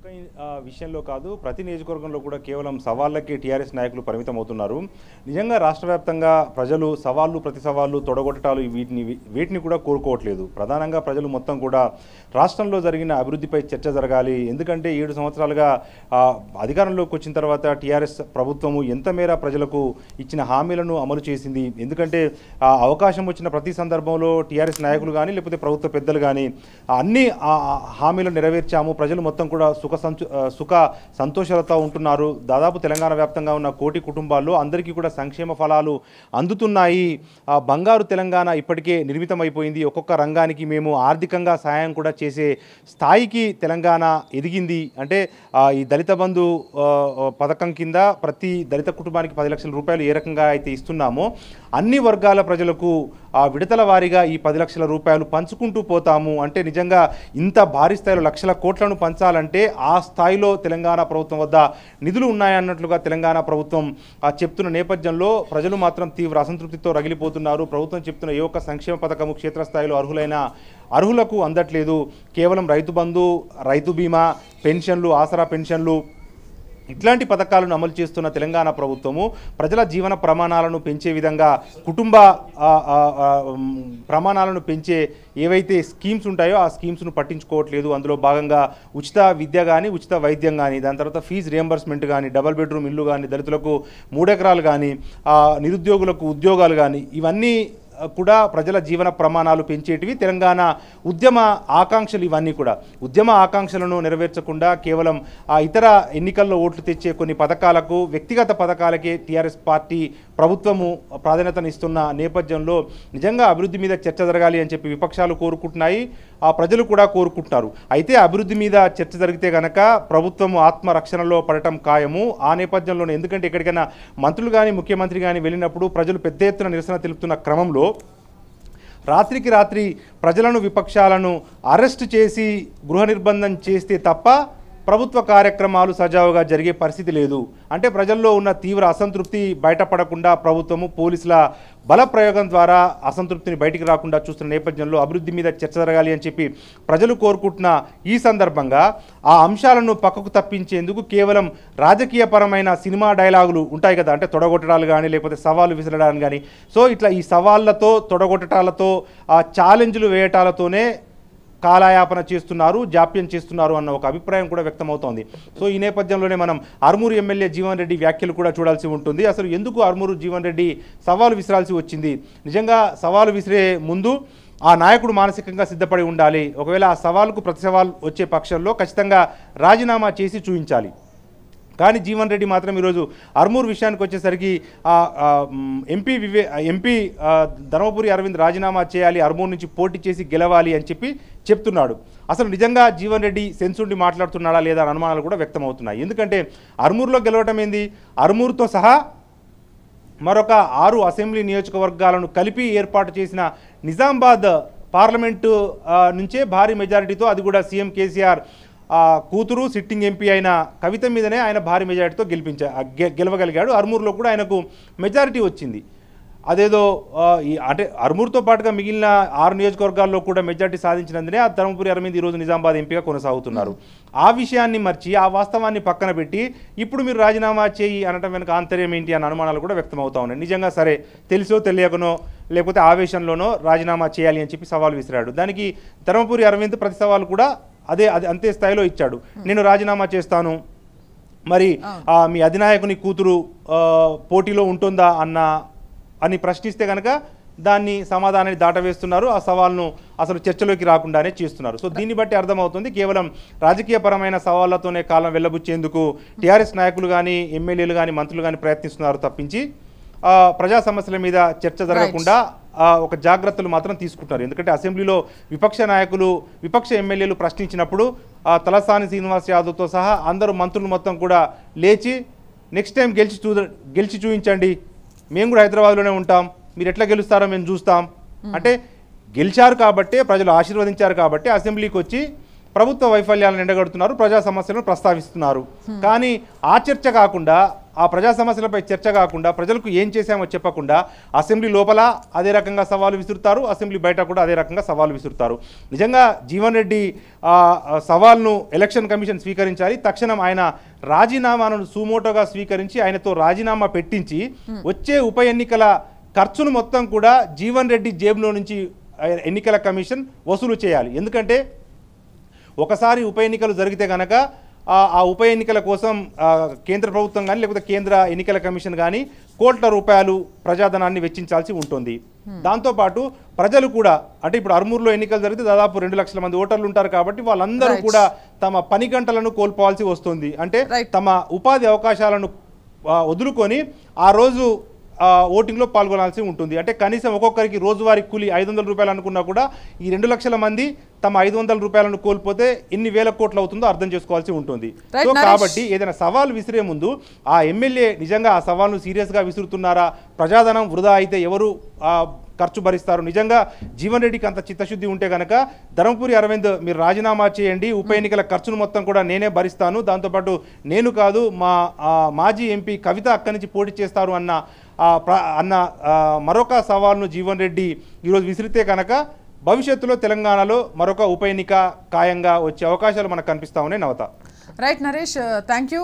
ఒక్క విషయంలో కాదు ప్రతి నియోజకవర్గంలో కూడా కేవలం సవాళ్ళకి టీఆర్ఎస్ నాయకులు పరిమితం అవుతున్నారు నిజంగా రాష్ట్ర వ్యాప్తంగా ప్రజలు సవాళ్ళు ప్రతి సవాళ్ళు తొడగొట్టాలు వీటిని వీటిని కూడా కోరుకోవట్లేదు ప్రధానంగా ప్రజలు మొత్తం కూడా రాష్ట్రంలో జరిగిన అభివృద్ధిపై చర్చ జరగాలి ఎందుకంటే ఏడు సంవత్సరాలుగా అధికారంలోకి వచ్చిన తర్వాత టీఆర్ఎస్ ప్రభుత్వము ఎంత మేర ప్రజలకు ఇచ్చిన హామీలను అమలు చేసింది ఎందుకంటే అవకాశం వచ్చిన ప్రతి సందర్భంలో టీఆర్ఎస్ నాయకులు కానీ లేకపోతే ప్రభుత్వ పెద్దలు కానీ అన్ని హామీలు నెరవేర్చాము ప్రజలు మొత్తం కూడా సుఖ సుఖ సంతోషాలతో ఉంటున్నారు దాదాపు తెలంగాణ వ్యాప్తంగా ఉన్న కోటి కుటుంబాల్లో అందరికీ కూడా సంక్షేమ ఫలాలు అందుతున్నాయి బంగారు తెలంగాణ ఇప్పటికే నిర్మితమైపోయింది ఒక్కొక్క రంగానికి మేము ఆర్థికంగా సహాయం కూడా చేసే స్థాయికి తెలంగాణ ఎదిగింది అంటే ఈ దళిత బంధు పథకం కింద ప్రతి దళిత కుటుంబానికి పది లక్షల రూపాయలు ఏ రకంగా అయితే ఇస్తున్నామో అన్ని వర్గాల ప్రజలకు ఆ విడతల వారీగా ఈ పది లక్షల రూపాయలు పంచుకుంటూ పోతాము అంటే నిజంగా ఇంత భారీ స్థాయిలో లక్షల కోట్లను పంచాలంటే ఆ స్థాయిలో తెలంగాణ ప్రభుత్వం వద్ద నిధులు ఉన్నాయన్నట్లుగా తెలంగాణ ప్రభుత్వం చెప్తున్న నేపథ్యంలో ప్రజలు మాత్రం తీవ్ర అసంతృప్తితో రగిలిపోతున్నారు ప్రభుత్వం చెప్తున్న ఏ ఒక్క సంక్షేమ పథకము క్షేత్రస్థాయిలో అర్హులైన అర్హులకు అందట్లేదు కేవలం రైతు బంధు రైతు బీమా పెన్షన్లు ఆసరా పెన్షన్లు ఇట్లాంటి పథకాలను అమలు చేస్తున్న తెలంగాణ ప్రభుత్వము ప్రజల జీవన ప్రమాణాలను పెంచే విధంగా కుటుంబ ప్రమాణాలను పెంచే ఏవైతే స్కీమ్స్ ఉంటాయో ఆ స్కీమ్స్ను పట్టించుకోవట్లేదు అందులో భాగంగా ఉచిత విద్య కానీ ఉచిత వైద్యం కానీ దాని తర్వాత ఫీజు రియంబర్స్మెంట్ కానీ డబల్ బెడ్రూమ్ ఇల్లు కానీ దళితులకు మూడెకరాలు కానీ నిరుద్యోగులకు ఉద్యోగాలు కానీ ఇవన్నీ కూడా ప్రజల జీవన ప్రమాణాలు పెంచేటివి తెలంగాణ ఉద్యమ ఆకాంక్షలు ఇవన్నీ కూడా ఉద్యమ ఆకాంక్షలను నెరవేర్చకుండా కేవలం ఆ ఇతర ఎన్నికల్లో ఓట్లు తెచ్చే కొన్ని పథకాలకు వ్యక్తిగత పథకాలకే టీఆర్ఎస్ పార్టీ ప్రభుత్వము ప్రాధాన్యతనిస్తున్న నేపథ్యంలో నిజంగా అభివృద్ధి మీద చర్చ జరగాలి అని చెప్పి విపక్షాలు కోరుకుంటున్నాయి ఆ ప్రజలు కూడా కోరుకుంటున్నారు అయితే అభివృద్ధి మీద చర్చ జరిగితే గనక ప్రభుత్వం ఆత్మరక్షణలో పడటం ఖాయము ఆ నేపథ్యంలోనే ఎందుకంటే ఎక్కడికైనా మంత్రులు కానీ ముఖ్యమంత్రి కానీ వెళ్ళినప్పుడు ప్రజలు పెద్ద ఎత్తున నిరసన తెలుపుతున్న క్రమంలో రాత్రికి రాత్రి ప్రజలను విపక్షాలను అరెస్ట్ చేసి గృహ నిర్బంధం చేస్తే తప్ప ప్రభుత్వ కార్యక్రమాలు సజావుగా జరిగే పరిస్థితి లేదు అంటే ప్రజల్లో ఉన్న తీవ్ర అసంతృప్తి బయటపడకుండా ప్రభుత్వము పోలీసుల బల ప్రయోగం ద్వారా అసంతృప్తిని బయటికి రాకుండా చూస్తున్న నేపథ్యంలో అభివృద్ధి మీద చర్చ జరగాలి అని చెప్పి ప్రజలు కోరుకుంటున్న ఈ సందర్భంగా ఆ అంశాలను పక్కకు తప్పించేందుకు కేవలం రాజకీయపరమైన సినిమా డైలాగులు ఉంటాయి కదా అంటే తొడగొట్టడాలు కానీ లేకపోతే సవాళ్ళు విసరడాలు కానీ సో ఇట్లా ఈ సవాళ్లతో తొడగొట్టడాలతో ఆ ఛాలెంజ్లు వేయటాలతోనే కాలయాపన చేస్తున్నారు జాప్యం చేస్తున్నారు అన్న ఒక అభిప్రాయం కూడా వ్యక్తమవుతోంది సో ఈ నేపథ్యంలోనే మనం అర్మూరు ఎమ్మెల్యే జీవన్ రెడ్డి వ్యాఖ్యలు కూడా చూడాల్సి ఉంటుంది అసలు ఎందుకు అర్మూరు జీవన్ రెడ్డి సవాలు విసిరాల్సి వచ్చింది నిజంగా సవాలు విసిరే ముందు ఆ నాయకుడు మానసికంగా సిద్ధపడి ఉండాలి ఒకవేళ ఆ సవాలుకు ప్రతి సవాల్ వచ్చే పక్షంలో ఖచ్చితంగా రాజీనామా చేసి చూపించాలి కానీ జీవన్ రెడ్డి మాత్రం ఈరోజు అర్మూర్ విషయానికి వచ్చేసరికి ఎంపీ వివే ఎంపీ ధర్మపురి అరవింద్ రాజీనామా చేయాలి అర్మూర్ నుంచి పోటీ చేసి గెలవాలి అని చెప్పి చెప్తున్నాడు అసలు నిజంగా జీవన్ రెడ్డి ఉండి మాట్లాడుతున్నాడా లేదా అని అనుమానాలు కూడా వ్యక్తమవుతున్నాయి ఎందుకంటే అర్మూర్లో గెలవటం ఏంది అర్మూర్తో సహా మరొక ఆరు అసెంబ్లీ నియోజకవర్గాలను కలిపి ఏర్పాటు చేసిన నిజామాబాద్ పార్లమెంటు నుంచే భారీ మెజారిటీతో అది కూడా సీఎం కేసీఆర్ కూతురు సిట్టింగ్ ఎంపీ అయిన కవిత మీదనే ఆయన భారీ మెజారిటీతో గెలిపించా గెలవగలిగాడు అర్మూర్లో కూడా ఆయనకు మెజారిటీ వచ్చింది అదేదో ఈ అంటే అర్మూర్తో పాటుగా మిగిలిన ఆరు నియోజకవర్గాల్లో కూడా మెజార్టీ సాధించినందునే ఆ ధర్మపురి అరవింద్ ఈరోజు నిజామాబాద్ ఎంపీగా కొనసాగుతున్నారు ఆ విషయాన్ని మర్చి ఆ వాస్తవాన్ని పక్కన పెట్టి ఇప్పుడు మీరు రాజీనామా చేయి అనటం వెనుక ఆంతర్యం ఏంటి అనే అనుమానాలు కూడా వ్యక్తం అవుతా ఉన్నాయి నిజంగా సరే తెలిసో తెలియకనో లేకపోతే ఆవేశంలోనో రాజీనామా చేయాలి అని చెప్పి సవాల్ విసిరాడు దానికి ధర్మపురి అరవింద్ ప్రతి సవాల్ కూడా అదే అది అంతే స్థాయిలో ఇచ్చాడు నేను రాజీనామా చేస్తాను మరి మీ అధినాయకుని కూతురు పోటీలో ఉంటుందా అన్న అని ప్రశ్నిస్తే కనుక దాన్ని సమాధానాన్ని దాటవేస్తున్నారు ఆ సవాల్ను అసలు చర్చలోకి రాకుండానే చేస్తున్నారు సో దీన్ని బట్టి అర్థమవుతుంది కేవలం రాజకీయపరమైన సవాళ్లతోనే కాలం వెళ్ళబుచ్చేందుకు టీఆర్ఎస్ నాయకులు కానీ ఎమ్మెల్యేలు కానీ మంత్రులు కానీ ప్రయత్నిస్తున్నారు తప్పించి ప్రజా సమస్యల మీద చర్చ జరగకుండా ఒక జాగ్రత్తలు మాత్రం తీసుకుంటున్నారు ఎందుకంటే అసెంబ్లీలో విపక్ష నాయకులు విపక్ష ఎమ్మెల్యేలు ప్రశ్నించినప్పుడు తలసాని శ్రీనివాస్ యాదవ్తో సహా అందరూ మంత్రులు మొత్తం కూడా లేచి నెక్స్ట్ టైం గెలిచి చూ గెలిచి చూపించండి మేము కూడా హైదరాబాద్లోనే ఉంటాం మీరు ఎట్లా గెలుస్తారో మేము చూస్తాం అంటే గెలిచారు కాబట్టే ప్రజలు ఆశీర్వదించారు కాబట్టి అసెంబ్లీకి వచ్చి ప్రభుత్వ వైఫల్యాలను ఎండగడుతున్నారు ప్రజా సమస్యలను ప్రస్తావిస్తున్నారు కానీ ఆ చర్చ కాకుండా ఆ ప్రజా సమస్యలపై చర్చ కాకుండా ప్రజలకు ఏం చేశామో చెప్పకుండా అసెంబ్లీ లోపల అదే రకంగా సవాలు విసురుతారు అసెంబ్లీ బయట కూడా అదే రకంగా సవాలు విసురుతారు నిజంగా జీవన్ రెడ్డి సవాల్ను ఎలక్షన్ కమిషన్ స్వీకరించాలి తక్షణం ఆయన రాజీనామాను సుమోటోగా స్వీకరించి ఆయనతో రాజీనామా పెట్టించి వచ్చే ఉప ఎన్నికల ఖర్చును మొత్తం కూడా జీవన్ రెడ్డి జేబులో నుంచి ఎన్నికల కమిషన్ వసూలు చేయాలి ఎందుకంటే ఒకసారి ఉప ఎన్నికలు జరిగితే కనుక ఆ ఉప ఎన్నికల కోసం కేంద్ర ప్రభుత్వం కానీ లేకపోతే కేంద్ర ఎన్నికల కమిషన్ కానీ కోట్ల రూపాయలు ప్రజాధనాన్ని వెచ్చించాల్సి ఉంటుంది దాంతోపాటు ప్రజలు కూడా అంటే ఇప్పుడు అర్మూర్లో ఎన్నికలు జరిగితే దాదాపు రెండు లక్షల మంది ఓటర్లు ఉంటారు కాబట్టి వాళ్ళందరూ కూడా తమ పని గంటలను కోల్పోవాల్సి వస్తుంది అంటే తమ ఉపాధి అవకాశాలను వదులుకొని ఆ రోజు ఓటింగ్లో పాల్గొనాల్సి ఉంటుంది అంటే కనీసం ఒక్కొక్కరికి రోజువారీ కూలి ఐదు వందల రూపాయలు అనుకున్నా కూడా ఈ రెండు లక్షల మంది తమ ఐదు వందల రూపాయలను కోల్పోతే ఎన్ని వేల కోట్లు అవుతుందో అర్థం చేసుకోవాల్సి ఉంటుంది సో కాబట్టి ఏదైనా సవాల్ విసిరే ముందు ఆ ఎమ్మెల్యే నిజంగా ఆ సవాల్ను సీరియస్గా విసురుతున్నారా ప్రజాధనం వృధా అయితే ఎవరు ఖర్చు భరిస్తారు నిజంగా జీవన్ రెడ్డికి అంత చిత్తశుద్ధి ఉంటే కనుక ధర్మపురి అరవింద్ మీరు రాజీనామా చేయండి ఉప ఎన్నికల ఖర్చును మొత్తం కూడా నేనే భరిస్తాను దాంతోపాటు నేను కాదు మా మాజీ ఎంపీ కవిత అక్కడి నుంచి పోటీ చేస్తారు అన్న అన్న మరొక సవాల్ను జీవన్ రెడ్డి ఈరోజు విసిరితే కనుక భవిష్యత్తులో తెలంగాణలో మరొక ఉప ఎన్నిక ఖాయంగా వచ్చే అవకాశాలు మనకు కనిపిస్తా ఉన్నాయి నవత రైట్ నరేష్ థ్యాంక్